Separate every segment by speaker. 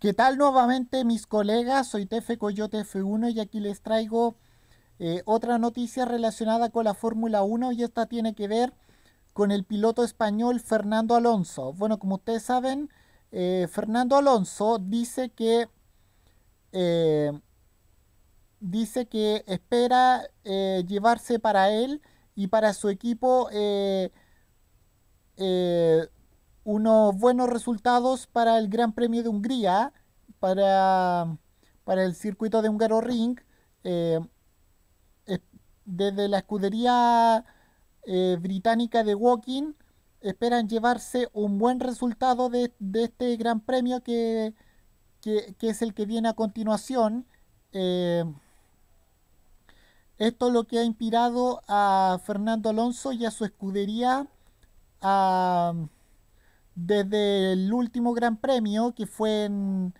Speaker 1: ¿Qué tal nuevamente mis colegas? Soy Tefe Coyote F1 y aquí les traigo eh, otra noticia relacionada con la Fórmula 1 y esta tiene que ver con el piloto español Fernando Alonso. Bueno, como ustedes saben, eh, Fernando Alonso dice que eh, dice que espera llevarse para él y para su equipo unos buenos resultados para el Gran Premio de Hungría, para, para el circuito de Húngaro Ring. Eh, desde la escudería eh, británica de Walking esperan llevarse un buen resultado de, este gran premio que, es el que viene a continuación. Eh, esto es lo que ha inspirado a Fernando Alonso y a su escudería a desde el último Gran Premio que fue en,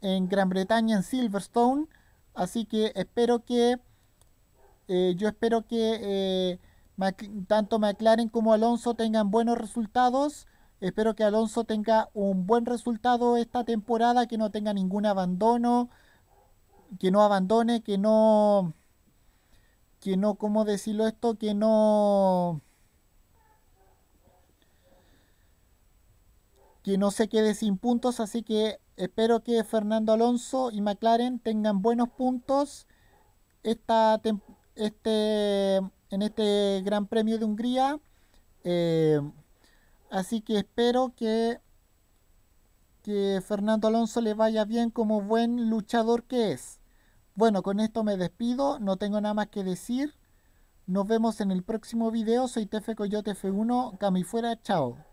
Speaker 1: en Gran Bretaña, en Silverstone. Así que espero que, eh, yo espero que eh, tanto McLaren como Alonso tengan buenos resultados. Espero que Alonso tenga un buen resultado esta temporada, que no tenga ningún abandono, que no abandone, que no, que no, ¿cómo decirlo esto? Que no que no se quede sin puntos, así que espero que Fernando Alonso y McLaren tengan buenos puntos este, en este Gran Premio de Hungría. Eh, así que espero que, que Fernando Alonso le vaya bien como buen luchador que es. Bueno, con esto me despido, no tengo nada más que decir. Nos vemos en el próximo video, soy Tefe Coyote F1, fuera. chao.